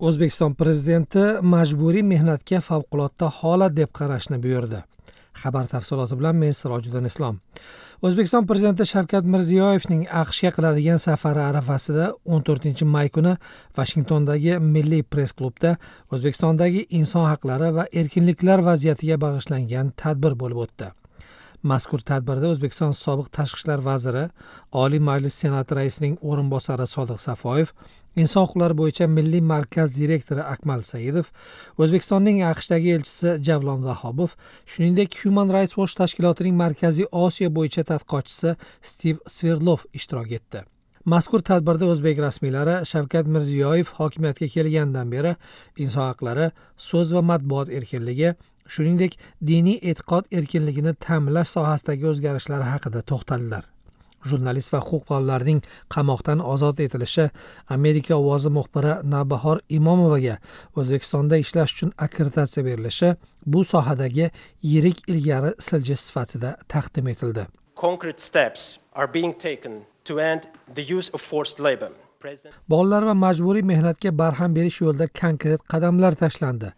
o'zbekiston prezidenti majburiy mehnatga favqulodda holat deb qarashni buyurdi xabar tafsiloti bilan men sirojiddin islom o'zbekiston prezidenti shavkat mirziyoyevning aqshga qiladigan safari arafasida 14 may kuni vashingtondagi milliy press klubda o'zbekistondagi inson haqlari va erkinliklar vaziyatiga bag'ishlangan tadbir bo'lib o'tdi mazkur tadbirda o'zbekiston sobiq tashqi ishlar vaziri oliy majlis senati raisining o'rinbosari sodiq safoyev inson huquqlari bo'yicha milliy markaz direktori akmal saidov o'zbekistonning aqshdagi elchisi javlon vahobov shuningdek human rights watch tashkilotining markaziy osiyo bo'yicha tadqiqotchisi stiv sverdlov ishtirok etdi mazkur tadbirda o'zbek rasmiylari shavkat mirziyoyev hokimiyatga kelganidan beri inson haqlari so'z va matbuot erkinligi shuningdek diniy e'tiqod erkinligini ta'minlash sohasidagi o'zgarishlar haqida to'xtaldilar jurnalist va huquqbonlarning qamoqdan ozod etilishi amerika ovozi muxbiri navbahor imomovaga o'zbekistonda ishlash uchun akkreditatsiya berilishi bu sohadagi yirik ilgari siljish sifatida taqdim etildi concrete steps are being taken to end the use of forced labor bolalar va majburiy mehnatga barham berish yo'lida konkret qadamlar tashlandi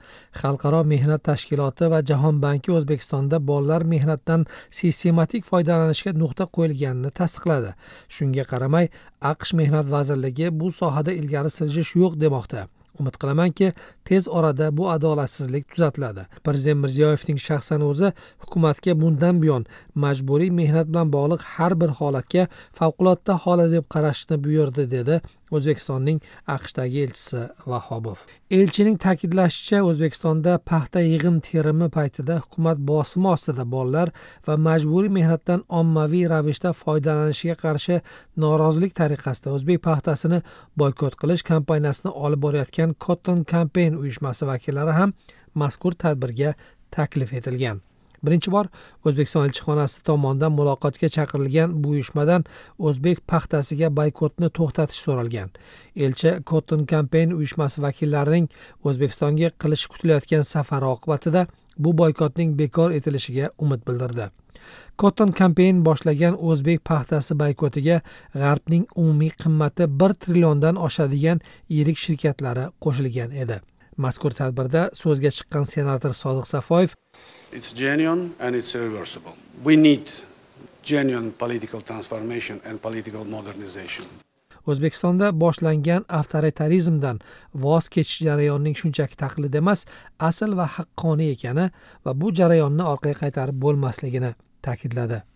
xalqaro mehnat tashkiloti va jahon banki o'zbekistonda bolalar mehnatdan sistematik foydalanishga nuqta qo'yilganini tasdiqladi shunga qaramay aqsh mehnat vazirligi bu sohada ilgari siljish yo'q demoqda umid qilamanki tez orada bu adolatsizlik tuzatiladi prezident mirziyoyevning shaxsan o'zi hukumatga bundan buyon majburiy mehnat bilan bog'liq har bir holatga favqulodda holat deb qarashni buyurdi dedi o'zbekistonning aqshdagi elchisi vahobov elchining ta'kidlashicha o'zbekistonda paxta yig'im terimi paytida hukumat bosimi ostida bolalar va majburiy mehnatdan ommaviy ravishda foydalanishiga qarshi norozilik tariqasida o'zbek paxtasini boykot qilish kampaniyasini olib borayotgan cotton campaign xotin uyushmasi vakillari ham mazkur tadbirga taklif etilgan birinchi bor o'zbekiston elchixonasi tomonidan muloqotga chaqirilgan bu uyushmadan o'zbek paxtasiga boykotni to'xtatish so'ralgan elchi cotton campaign uyushmasi vakillarining o'zbekistonga qilishi kutilayotgan safari oqibatida bu boykotning bekor etilishiga umid bildirdi cotton campaign boshlagan o'zbek paxtasi boykotiga g'arbning umumiy qimmati bir trilliondan oshadigan yirik shirkatlari qo'shilgan edi mazkur tadbirda so'zga chiqqan senator sodiq safoyev it's genuine and it's irreversible we need genuine political transformation and political modernization o'zbekistonda boshlangan avtoritarizmdan voz kechish jarayonining shunchaki taqlidi emas asl va haqqoniy ekani va bu jarayonni orqaga qaytarib bo'lmasligini ta'kidladi